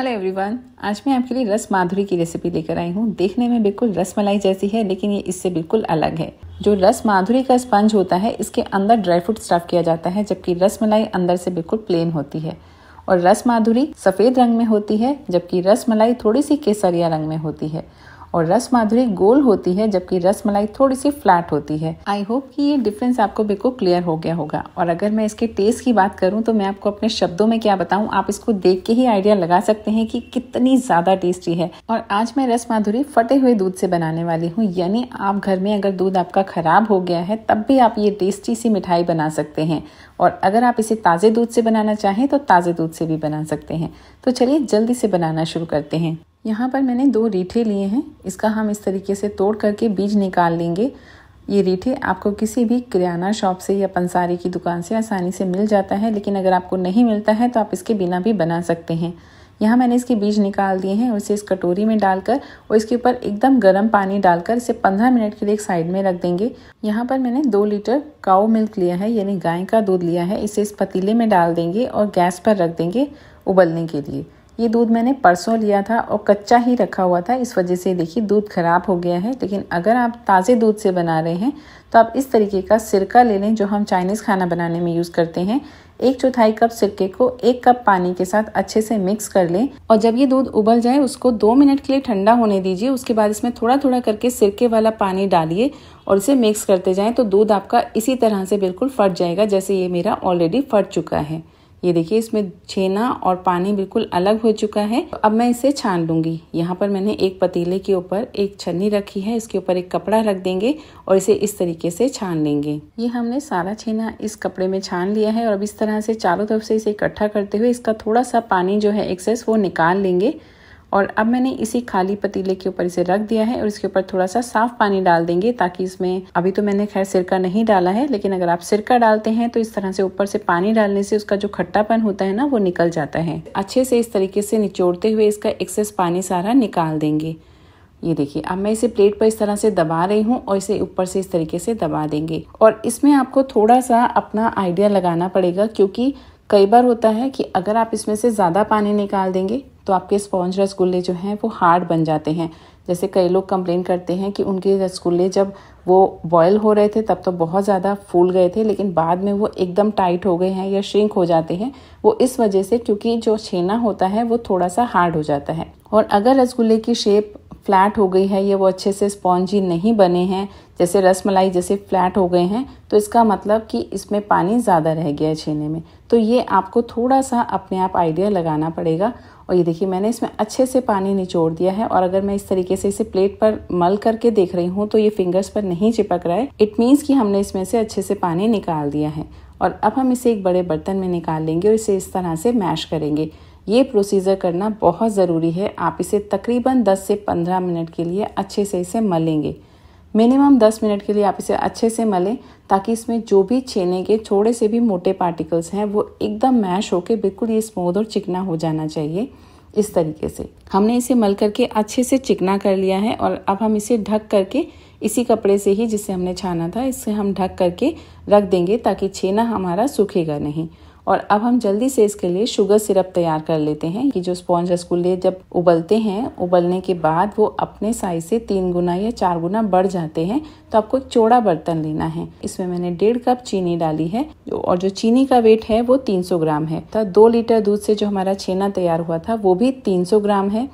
hello everyone आज मैं आपके लिए रस माधुरी की रेसिपी लेकर आई हूँ देखने में बिल्कुल रस मलाई जैसी है लेकिन ये इससे बिल्कुल अलग है जो रस माधुरी का स्पंज होता है इसके अंदर ड्राई फ्रूट स्टफ किया जाता है जबकि रस मलाई अंदर से बिल्कुल प्लेन होती है और रस माधुरी सफ़ेद रंग में होती है जबकि रस मलाई थोड़ी सी केसरिया रंग में होती है और रस माधुरी गोल होती है जबकि रस मलाई थोड़ी सी फ्लैट होती है आई होप कि ये डिफरेंस आपको बिल्कुल क्लियर हो गया होगा और अगर मैं इसके टेस्ट की बात करूँ तो मैं आपको अपने शब्दों में क्या बताऊँ आप इसको देख के ही आइडिया लगा सकते हैं कि कितनी ज़्यादा टेस्टी है और आज मैं रस माधुरी फटे हुए दूध से बनाने वाली हूँ यानी आप घर में अगर दूध आपका ख़राब हो गया है तब भी आप ये टेस्टी सी मिठाई बना सकते हैं और अगर आप इसे ताज़े दूध से बनाना चाहें तो ताज़े दूध से भी बना सकते हैं तो चलिए जल्दी से बनाना शुरू करते हैं यहाँ पर मैंने दो रीठे लिए हैं इसका हम इस तरीके से तोड़ करके बीज निकाल लेंगे ये रीठे आपको किसी भी किराना शॉप से या पंसारी की दुकान से आसानी से मिल जाता है लेकिन अगर आपको नहीं मिलता है तो आप इसके बिना भी बना सकते हैं यहाँ मैंने इसके बीज निकाल दिए हैं उसे इस कटोरी में डालकर और इसके ऊपर एकदम गर्म पानी डालकर इसे 15 मिनट के लिए एक साइड में रख देंगे यहाँ पर मैंने दो लीटर काऊ मिल्क लिया है यानी गाय का दूध लिया है इसे इस पतीले में डाल देंगे और गैस पर रख देंगे उबलने के लिए ये दूध मैंने परसों लिया था और कच्चा ही रखा हुआ था इस वजह से देखिए दूध ख़राब हो गया है लेकिन अगर आप ताज़े दूध से बना रहे हैं तो आप इस तरीके का सिरका ले लें जो हम चाइनीज़ खाना बनाने में यूज़ करते हैं एक चौथाई कप सिरके को एक कप पानी के साथ अच्छे से मिक्स कर लें और जब ये दूध उबल जाए उसको दो मिनट के लिए ठंडा होने दीजिए उसके बाद इसमें थोड़ा थोड़ा करके सिरके वाला पानी डालिए और इसे मिक्स करते जाएं तो दूध आपका इसी तरह से बिल्कुल फट जाएगा जैसे ये मेरा ऑलरेडी फट चुका है ये देखिए इसमें छेना और पानी बिल्कुल अलग हो चुका है तो अब मैं इसे छान लूंगी यहाँ पर मैंने एक पतीले के ऊपर एक छन्नी रखी है इसके ऊपर एक कपड़ा रख देंगे और इसे इस तरीके से छान लेंगे ये हमने सारा छेना इस कपड़े में छान लिया है और अब इस तरह से चारों तरफ से इसे इकट्ठा करते हुए इसका थोड़ा सा पानी जो है एक्सेस वो निकाल लेंगे और अब मैंने इसी खाली पतीले के ऊपर इसे रख दिया है और इसके ऊपर थोड़ा सा साफ पानी डाल देंगे ताकि इसमें अभी तो मैंने खैर सिरका नहीं डाला है लेकिन अगर आप सिरका डालते हैं तो इस तरह से ऊपर से पानी डालने से उसका जो खट्टापन होता है ना वो निकल जाता है अच्छे से इस तरीके से निचोड़ते हुए इसका एक्सेस पानी सारा निकाल देंगे ये देखिए अब मैं इसे प्लेट पर इस तरह से दबा रही हूँ और इसे ऊपर से इस तरीके से दबा देंगे और इसमें आपको थोड़ा सा अपना आइडिया लगाना पड़ेगा क्योंकि कई बार होता है कि अगर आप इसमें से ज़्यादा पानी निकाल देंगे तो आपके स्पॉन्ज रसगुल्ले जो हैं वो हार्ड बन जाते हैं जैसे कई लोग कंप्लेन करते हैं कि उनके रसगुल्ले जब वो बॉयल हो रहे थे तब तो बहुत ज़्यादा फूल गए थे लेकिन बाद में वो एकदम टाइट हो गए हैं या श्रिंक हो जाते हैं वो इस वजह से क्योंकि जो छेना होता है वो थोड़ा सा हार्ड हो जाता है और अगर रसगुल्ले की शेप फ्लैट हो गई है या वो अच्छे से स्पॉन्जी नहीं बने हैं जैसे रसमलाई जैसे फ्लैट हो गए हैं तो इसका मतलब कि इसमें पानी ज़्यादा रह गया है छेने में तो ये आपको थोड़ा सा अपने आप आइडिया लगाना पड़ेगा और ये देखिए मैंने इसमें अच्छे से पानी निचोड़ दिया है और अगर मैं इस तरीके से इसे प्लेट पर मल करके देख रही हूँ तो ये फिंगर्स पर नहीं चिपक रहा है इट मीन्स कि हमने इसमें से अच्छे से पानी निकाल दिया है और अब हम इसे एक बड़े बर्तन में निकाल लेंगे और इसे इस तरह से मैश करेंगे ये प्रोसीजर करना बहुत ज़रूरी है आप इसे तकरीबन 10 से 15 मिनट के लिए अच्छे से इसे मलेंगे मिनिमम दस मिनट के लिए आप इसे अच्छे से मलें ताकि इसमें जो भी छेने के थोड़े से भी मोटे पार्टिकल्स हैं वो एकदम मैश होकर बिल्कुल ये स्मूद और चिकना हो जाना चाहिए इस तरीके से हमने इसे मल करके अच्छे से चिकना कर लिया है और अब हम इसे ढक करके इसी कपड़े से ही जिसे हमने छाना था इससे हम ढक करके रख देंगे ताकि छेना हमारा सूखेगा नहीं और अब हम जल्दी से इसके लिए शुगर सिरप तैयार कर लेते हैं कि जो स्पॉन्ज रसगुल्ले जब उबलते हैं उबलने के बाद वो अपने साइज से तीन गुना या चार गुना बढ़ जाते हैं तो आपको एक चौड़ा बर्तन लेना है इसमें मैंने डेढ़ कप चीनी डाली है और जो चीनी का वेट है वो सौ ग्राम है तो दो लीटर दूध से जो हमारा छेना तैयार हुआ था वो भी सौ ग्राम है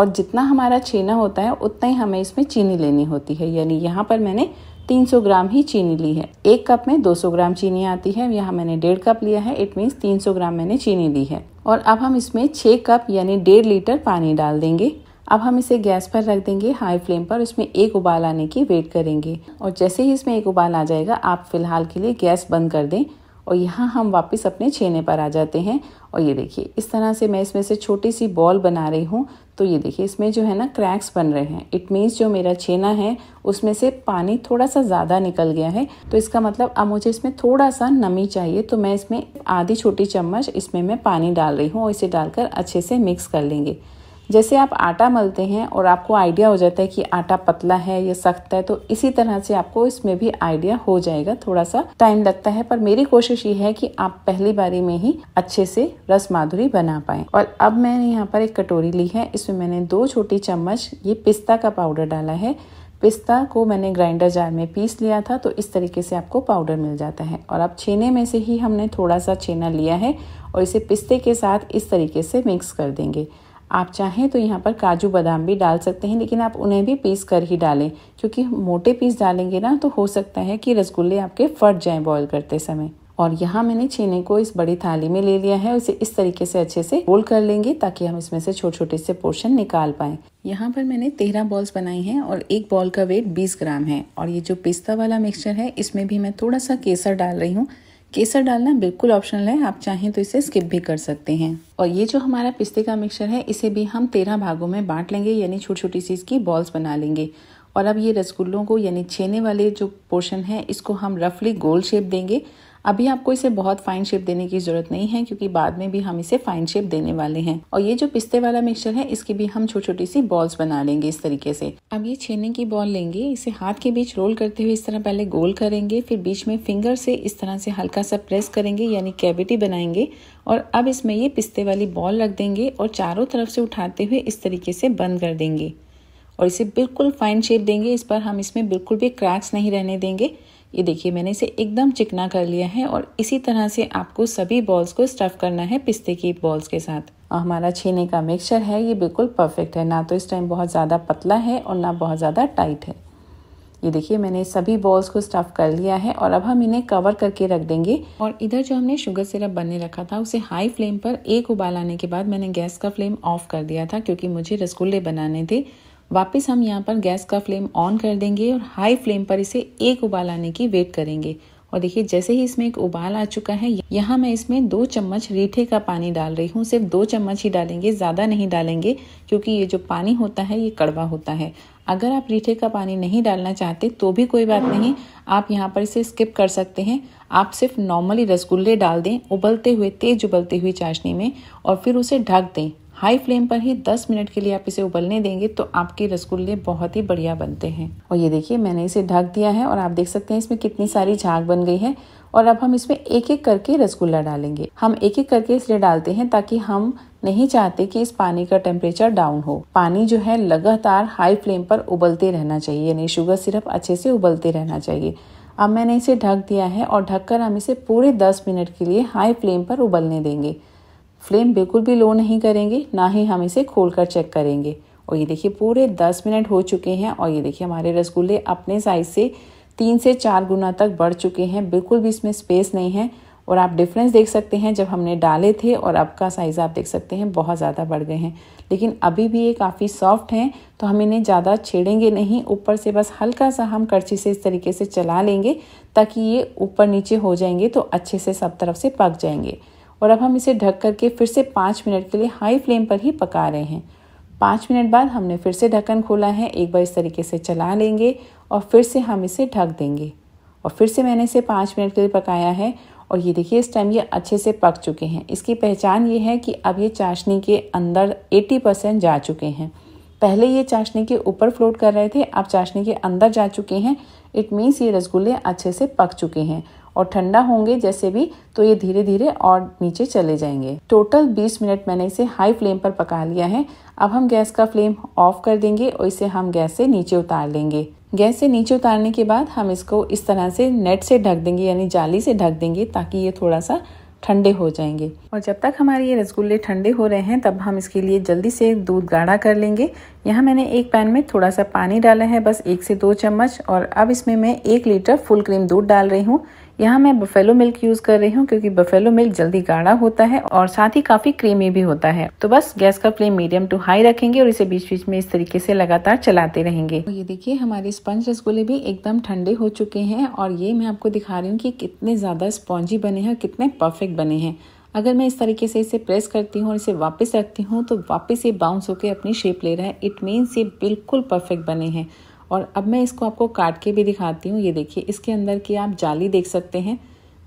और जितना हमारा छेना होता है उतना ही हमें इसमें चीनी लेनी होती है यानी यहाँ पर मैंने 300 ग्राम ही चीनी ली है एक कप में 200 ग्राम चीनी आती है यहाँ मैंने डेढ़ कप लिया है इट मीन्स 300 ग्राम मैंने चीनी ली है और अब हम इसमें 6 कप यानी डेढ़ लीटर पानी डाल देंगे अब हम इसे गैस पर रख देंगे हाई फ्लेम पर इसमें एक उबाल आने की वेट करेंगे और जैसे ही इसमें एक उबाल आ जाएगा आप फिलहाल के लिए गैस बंद कर दें और यहाँ हम वापस अपने छेने पर आ जाते हैं और ये देखिए इस तरह से मैं इसमें से छोटी सी बॉल बना रही हूँ तो ये देखिए इसमें जो है ना क्रैक्स बन रहे हैं इट मीन्स जो मेरा छेना है उसमें से पानी थोड़ा सा ज़्यादा निकल गया है तो इसका मतलब अब मुझे इसमें थोड़ा सा नमी चाहिए तो मैं इसमें आधी छोटी चम्मच इसमें मैं पानी डाल रही हूँ और इसे डालकर अच्छे से मिक्स कर लेंगे जैसे आप आटा मलते हैं और आपको आइडिया हो जाता है कि आटा पतला है या सख्त है तो इसी तरह से आपको इसमें भी आइडिया हो जाएगा थोड़ा सा टाइम लगता है पर मेरी कोशिश ये है कि आप पहली बारी में ही अच्छे से रस माधुरी बना पाए और अब मैंने यहाँ पर एक कटोरी ली है इसमें मैंने दो छोटी चम्मच ये पिस्ता का पाउडर डाला है पिस्ता को मैंने ग्राइंडर जार में पीस लिया था तो इस तरीके से आपको पाउडर मिल जाता है और अब छेने में से ही हमने थोड़ा सा छेना लिया है और इसे पिस्ते के साथ इस तरीके से मिक्स कर देंगे आप चाहें तो यहाँ पर काजू बादाम भी डाल सकते हैं लेकिन आप उन्हें भी पीस कर ही डालें क्योंकि मोटे पीस डालेंगे ना तो हो सकता है कि रसगुल्ले आपके फट जाएं बॉईल करते समय और यहाँ मैंने छेने को इस बड़ी थाली में ले लिया है उसे इस तरीके से अच्छे से रोल कर लेंगे ताकि हम इसमें से छोटे छोटे से पोर्शन निकाल पाए यहाँ पर मैंने तेरह बॉल्स बनाई हैं और एक बॉल का वेट बीस ग्राम है और ये जो पिस्ता वाला मिक्सचर है इसमें भी मैं थोड़ा सा केसर डाल रही हूँ केसर डालना बिल्कुल ऑप्शनल है आप चाहें तो इसे स्किप भी कर सकते हैं और ये जो हमारा पिस्ते का मिक्सचर है इसे भी हम तेरह भागों में बांट लेंगे यानी छोटी छोटी सी इसकी बॉल्स बना लेंगे और अब ये रसगुल्लों को यानी छेने वाले जो पोर्शन है इसको हम रफली गोल शेप देंगे अभी आपको इसे बहुत फाइन शेप देने की ज़रूरत नहीं है क्योंकि बाद में भी हम इसे फाइन शेप देने वाले हैं और ये जो पिस्ते वाला मिक्सचर है इसकी भी हम छोटी छोटी सी बॉल्स बना लेंगे इस तरीके से अब ये छेने की बॉल लेंगे इसे हाथ के बीच रोल करते हुए इस तरह पहले गोल करेंगे फिर बीच में फिंगर से इस तरह से हल्का सा प्रेस करेंगे यानी कैविटी बनाएंगे और अब इसमें ये पिस्ते वाली बॉल रख देंगे और चारों तरफ से उठाते हुए इस तरीके से बंद कर देंगे और इसे बिल्कुल फाइन शेप देंगे इस पर हम इसमें बिल्कुल भी क्रैक्स नहीं रहने देंगे ये देखिए मैंने इसे एकदम चिकना कर लिया है और इसी तरह से आपको सभी बॉल्स को स्टफ़ करना है पिस्ते की बॉल्स के साथ और हमारा छीने का मिक्सचर है ये बिल्कुल परफेक्ट है ना तो इस टाइम बहुत ज़्यादा पतला है और ना बहुत ज़्यादा टाइट है ये देखिए मैंने सभी बॉल्स को स्टफ़ कर लिया है और अब हम इन्हें कवर करके रख देंगे और इधर जो हमने शुगर सिरप बनने रखा था उसे हाई फ्लेम पर एक उबाल आने के बाद मैंने गैस का फ्लेम ऑफ कर दिया था क्योंकि मुझे रसगुल्ले बनाने थे वापस हम यहाँ पर गैस का फ्लेम ऑन कर देंगे और हाई फ्लेम पर इसे एक उबाल आने की वेट करेंगे और देखिए जैसे ही इसमें एक उबाल आ चुका है यहाँ मैं इसमें दो चम्मच रीठे का पानी डाल रही हूँ सिर्फ दो चम्मच ही डालेंगे ज़्यादा नहीं डालेंगे क्योंकि ये जो पानी होता है ये कड़वा होता है अगर आप रीठे का पानी नहीं डालना चाहते तो भी कोई बात नहीं आप यहाँ पर इसे स्किप कर सकते हैं आप सिर्फ नॉर्मली रसगुल्ले डाल दें उबलते हुए तेज उबलते हुए चाशनी में और फिर उसे ढक दें हाई फ्लेम पर ही 10 मिनट के लिए आप इसे उबलने देंगे तो आपके रसगुल्ले बहुत ही बढ़िया बनते हैं और ये देखिए मैंने इसे ढक दिया है और आप देख सकते हैं इसमें कितनी सारी झाग बन गई है और अब हम इसमें एक एक करके रसगुल्ला डालेंगे हम एक एक करके इसलिए डालते हैं ताकि हम नहीं चाहते कि इस पानी का टेम्परेचर डाउन हो पानी जो है लगातार हाई फ्लेम पर उबलते रहना चाहिए यानी शुगर सिरप अच्छे से उबलते रहना चाहिए अब मैंने इसे ढक दिया है और ढककर हम इसे पूरे 10 मिनट के लिए हाई फ्लेम पर उबलने देंगे फ्लेम बिल्कुल भी लो नहीं करेंगे ना ही हम इसे खोल कर चेक करेंगे और ये देखिए पूरे दस मिनट हो चुके हैं और ये देखिए हमारे रसगुल्ले अपने साइज़ से तीन से चार गुना तक बढ़ चुके हैं बिल्कुल भी इसमें स्पेस नहीं है और आप डिफरेंस देख सकते हैं जब हमने डाले थे और अब का साइज़ आप देख सकते हैं बहुत ज़्यादा बढ़ गए हैं लेकिन अभी भी ये काफ़ी सॉफ्ट हैं तो हम इन्हें ज़्यादा छेड़ेंगे नहीं ऊपर से बस हल्का सा हम करछी से इस तरीके से चला लेंगे ताकि ये ऊपर नीचे हो जाएंगे तो अच्छे से सब तरफ से पक जाएंगे और अब हम इसे ढक करके फिर से पाँच मिनट के लिए हाई फ्लेम पर ही पका रहे हैं पाँच मिनट बाद हमने फिर से ढक्कन खोला है एक बार इस तरीके से चला लेंगे और फिर से हम इसे ढक देंगे और फिर से मैंने इसे पाँच मिनट के लिए पकाया है और ये देखिए इस टाइम ये अच्छे से पक चुके हैं इसकी पहचान ये है कि अब ये चाशनी के अंदर 80 परसेंट जा चुके हैं पहले ये चाशनी के ऊपर फ्लोट कर रहे थे अब चाशनी के अंदर जा चुके हैं इट मीन्स ये रसगुल्ले अच्छे से पक चुके हैं और ठंडा होंगे जैसे भी तो ये धीरे धीरे और नीचे चले जाएंगे टोटल 20 मिनट मैंने इसे हाई फ्लेम पर पका लिया है अब हम गैस का फ्लेम ऑफ कर देंगे और इसे हम गैस से नीचे उतार लेंगे गैस से नीचे उतारने के बाद हम इसको इस तरह से नेट से ढक देंगे यानी जाली से ढक देंगे ताकि ये थोड़ा सा ठंडे हो जाएंगे और जब तक हमारे ये रसगुल्ले ठंडे हो रहे हैं तब हम इसके लिए जल्दी से दूध गाढ़ा कर लेंगे यहाँ मैंने एक पैन में थोड़ा सा पानी डाला है बस एक से दो चम्मच और अब इसमें मैं एक लीटर फुल क्रीम दूध डाल रही हूँ यहाँ मैं बफेलो मिल्क यूज़ कर रही हूँ क्योंकि बफेलो मिल्क जल्दी गाढ़ा होता है और साथ ही काफ़ी क्रीमी भी होता है तो बस गैस का फ्लेम मीडियम टू हाई रखेंगे और इसे बीच बीच में इस तरीके से लगातार चलाते रहेंगे तो ये देखिए हमारे स्पंज रसगुल्ले भी एकदम ठंडे हो चुके हैं और ये मैं आपको दिखा रही हूँ कि कितने ज़्यादा स्पॉन्जी बने हैं कितने परफेक्ट बने हैं अगर मैं इस तरीके से इसे प्रेस करती हूँ और इसे वापस रखती हूँ तो वापस ये बाउंस होकर अपनी शेप ले रहा है इट मीन्स ये बिल्कुल परफेक्ट बने हैं और अब मैं इसको आपको काट के भी दिखाती हूँ ये देखिए इसके अंदर की आप जाली देख सकते हैं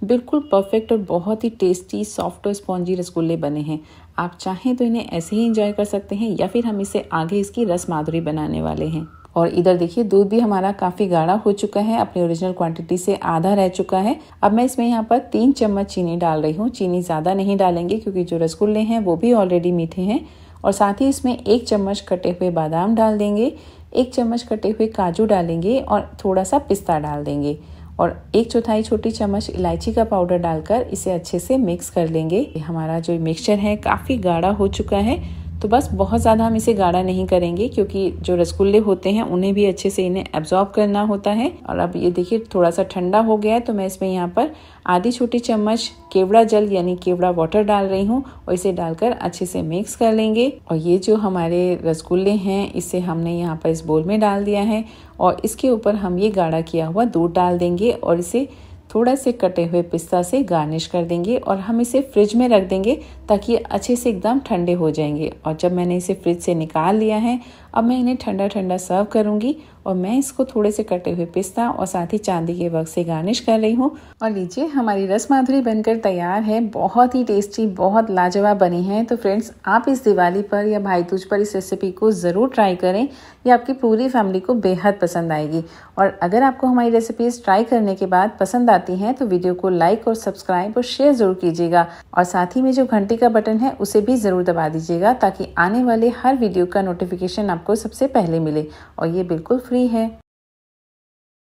बिल्कुल परफेक्ट और बहुत ही टेस्टी सॉफ्ट और स्पॉन्जी रसगुल्ले बने हैं आप चाहें तो इन्हें ऐसे ही इंजॉय कर सकते हैं या फिर हम इसे आगे इसकी रस माधुरी बनाने वाले हैं और इधर देखिए दूध भी हमारा काफ़ी गाढ़ा हो चुका है अपनी ओरिजिनल क्वांटिटी से आधा रह चुका है अब मैं इसमें यहाँ पर तीन चम्मच चीनी डाल रही हूँ चीनी ज़्यादा नहीं डालेंगे क्योंकि जो रसगुल्ले हैं वो भी ऑलरेडी मीठे हैं और साथ ही इसमें एक चम्मच कटे हुए बादाम डाल देंगे एक चम्मच कटे हुए काजू डालेंगे और थोड़ा सा पिस्ता डाल देंगे और एक चौथाई छोटी चम्मच इलायची का पाउडर डालकर इसे अच्छे से मिक्स कर लेंगे हमारा जो मिक्सचर है काफ़ी गाढ़ा हो चुका है तो बस बहुत ज़्यादा हम इसे गाढ़ा नहीं करेंगे क्योंकि जो रसगुल्ले होते हैं उन्हें भी अच्छे से इन्हें एब्जॉर्ब करना होता है और अब ये देखिए थोड़ा सा ठंडा हो गया है तो मैं इसमें यहाँ पर आधी छोटी चम्मच केवड़ा जल यानी केवड़ा वाटर डाल रही हूँ और इसे डालकर अच्छे से मिक्स कर लेंगे और ये जो हमारे रसगुल्ले हैं इसे हमने यहाँ पर इस बोल में डाल दिया है और इसके ऊपर हम ये गाढ़ा किया हुआ दूध डाल देंगे और इसे थोड़ा से कटे हुए पिस्ता से गार्निश कर देंगे और हम इसे फ्रिज में रख देंगे ताकि अच्छे से एकदम ठंडे हो जाएंगे और जब मैंने इसे फ्रिज से निकाल लिया है अब मैं इन्हें ठंडा ठंडा सर्व करूंगी और मैं इसको थोड़े से कटे हुए पिस्ता और साथ ही चांदी के वर्क से गार्निश कर रही हूँ और लीजिए हमारी रस माधुरी बनकर तैयार है बहुत ही टेस्टी बहुत लाजवाब बनी है तो फ्रेंड्स आप इस दिवाली पर या भाई दूज पर इस रेसिपी को ज़रूर ट्राई करें ये आपकी पूरी फैमिली को बेहद पसंद आएगी और अगर आपको हमारी रेसिपीज़ ट्राई करने के बाद पसंद आती हैं तो वीडियो को लाइक और सब्सक्राइब और शेयर ज़रूर कीजिएगा और साथ ही में जो घंटी का बटन है उसे भी ज़रूर दबा दीजिएगा ताकि आने वाले हर वीडियो का नोटिफिकेशन आप आपको सबसे पहले मिले और ये बिल्कुल फ्री है